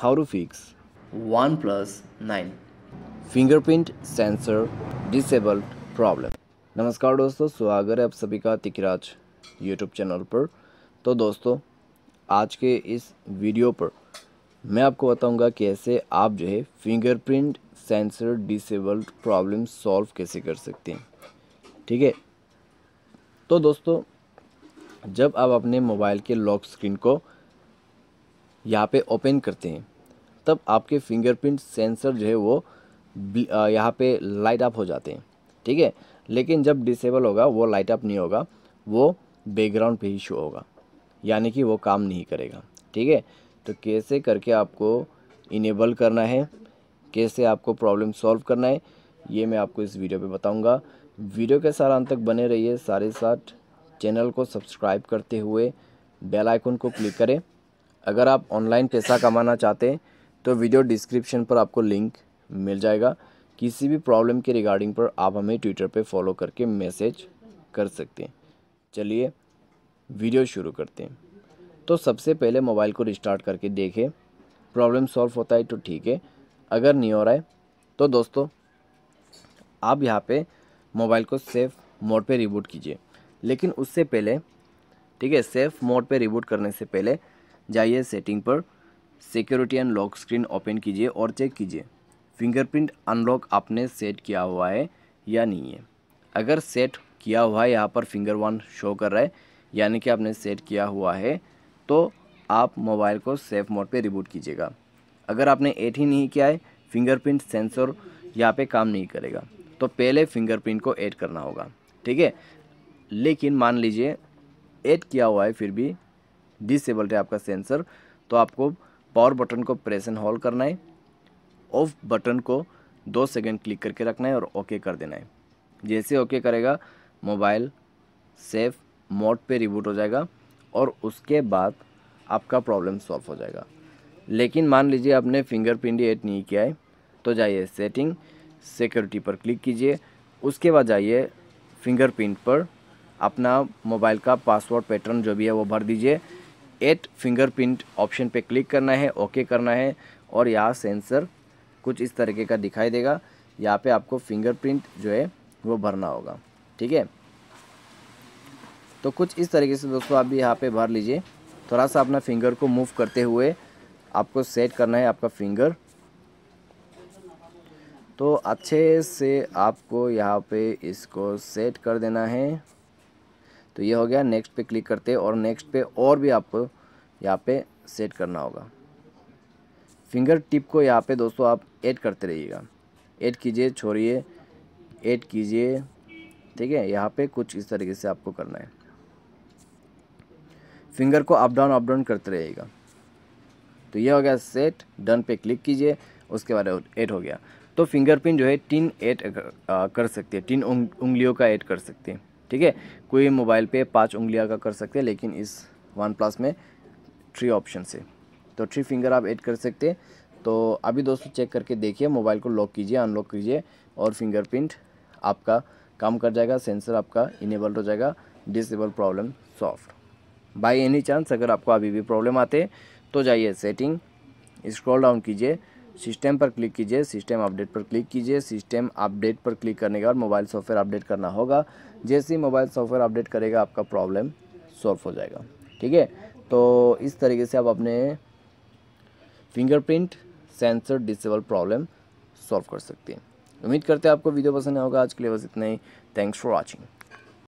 how to fix OnePlus 9 fingerprint sensor disabled problem नमस्कार दोस्तों स्वागत है आप सभी का तिकराज यूट्यूब चैनल पर तो दोस्तों आज के इस वीडियो पर मैं आपको बताऊंगा कैसे आप जो है fingerprint sensor disabled problem solve कैसे कर सकते हैं ठीक है तो दोस्तों जब आप अपने मोबाइल के लॉक स्क्रीन को यहाँ पे ओपन करते हैं तब आपके फिंगरप्रिंट सेंसर जो है वो यहाँ पे लाइट अप हो जाते हैं ठीक है लेकिन जब डिसेबल होगा वो लाइट अप नहीं होगा वो बैकग्राउंड पे ही शो होगा यानी कि वो काम नहीं करेगा ठीक है तो कैसे करके आपको इनेबल करना है कैसे आपको प्रॉब्लम सॉल्व करना है ये मैं आपको इस वीडियो पे बताऊंगा वीडियो के सारा अंत तक बने रहिए सारे साथ चैनल को सब्सक्राइब करते हुए बेल आइकन को क्लिक करें अगर आप ऑनलाइन पैसा कमाना चाहते हैं तो वीडियो डिस्क्रिप्शन पर आपको लिंक मिल जाएगा किसी भी प्रॉब्लम के रिगार्डिंग पर आप हमें ट्विटर पे फॉलो करके मैसेज कर सकते हैं चलिए वीडियो शुरू करते हैं तो सबसे पहले मोबाइल को रिस्टार्ट करके देखें प्रॉब्लम सॉल्व होता है तो ठीक है अगर नहीं हो रहा है तो दोस्तों आप यहाँ पे मोबाइल को सेफ मोड पे रिबूट कीजिए लेकिन उससे पहले ठीक है सेफ मोड पे रिबूट करने से पहले जाइए सेटिंग पर security and lock screen open कीजिए और चेक कीजिए फिंगरप्रिंट अनलॉक आपने सेट किया हुआ है या नहीं है अगर सेट किया हुआ है यहाँ पर फिंगर वन शो कर रहा है यानी कि आपने सेट किया हुआ है तो आप मोबाइल को सेफ मोड पे रिबूट कीजिएगा अगर आपने एट ही नहीं किया है फिंगरप्रिंट सेंसर यहाँ पे काम नहीं करेगा तो पहले फिंगरप्रिंट को ऐड करना होगा ठीक है लेकिन मान लीजिए ऐड किया हुआ है फिर भी डिसेबल्ड है आपका सेंसर तो आपको पावर बटन को प्रेस एंड होल्ड करना है ऑफ बटन को दो सेकंड क्लिक करके रखना है और ओके कर देना है जैसे ओके करेगा मोबाइल सेफ मोड पे रिबूट हो जाएगा और उसके बाद आपका प्रॉब्लम सॉल्व हो जाएगा लेकिन मान लीजिए आपने फिंगरप्रिंट ऐड नहीं किया है तो जाइए सेटिंग सिक्योरिटी पर क्लिक कीजिए उसके बाद जाइए फिंगरप्रिंट पर अपना मोबाइल का पासवर्ड पैटर्न जो भी है वो भर दीजिए एट फिंगरप्रिंट ऑप्शन पे क्लिक करना है ओके करना है और यहाँ सेंसर कुछ इस तरीके का दिखाई देगा यहाँ पे आपको फिंगरप्रिंट जो है वो भरना होगा ठीक है तो कुछ इस तरीके से दोस्तों आप भी यहाँ पे भर लीजिए थोड़ा सा अपना फिंगर को मूव करते हुए आपको सेट करना है आपका फिंगर तो अच्छे से आपको यहाँ पे इसको सेट कर देना है तो ये हो गया नेक्स्ट पे क्लिक करते और नेक्स्ट पे और भी आपको यहाँ पे सेट करना होगा फिंगर टिप को यहाँ पे दोस्तों आप ऐड करते रहिएगा ऐड कीजिए छोड़िए ऐड कीजिए ठीक है यहाँ पे कुछ इस तरीके से आपको करना है फिंगर को अप डाउन अप डाउन करते रहिएगा तो ये हो गया सेट डन पे क्लिक कीजिए उसके बाद ऐड हो गया तो फिंगरप्रिंट जो है टीन ऐड कर सकते हैं टीन उंगलियों का ऐड कर सकते हैं ठीक है कोई मोबाइल पे पांच उंगलियां का कर सकते हैं लेकिन इस वन प्लस में थ्री ऑप्शन से तो थ्री फिंगर आप ऐड कर सकते हैं तो अभी दोस्तों चेक करके देखिए मोबाइल को लॉक कीजिए अनलॉक कीजिए और फिंगरप्रिंट आपका काम कर जाएगा सेंसर आपका इनेबल हो जाएगा disable problem solved by any chance अगर आपको अभी भी प्रॉब्लम आते तो जाइए सेटिंग स्क्रॉल डाउन कीजिए सिस्टम पर क्लिक कीजिए सिस्टम अपडेट पर क्लिक कीजिए सिस्टम अपडेट पर क्लिक करने के बाद मोबाइल सॉफ्टवेयर अपडेट करना होगा जैसे ही मोबाइल सॉफ्टवेयर अपडेट करेगा आपका प्रॉब्लम सॉल्व हो जाएगा ठीक है तो इस तरीके से आप अपने fingerprint sensor disable problem solve कर सकते हैं उम्मीद करते हैं आपको वीडियो पसंद आएगा होगा आज के लिए बस इतना ही थैंक्स फॉर वॉचिंग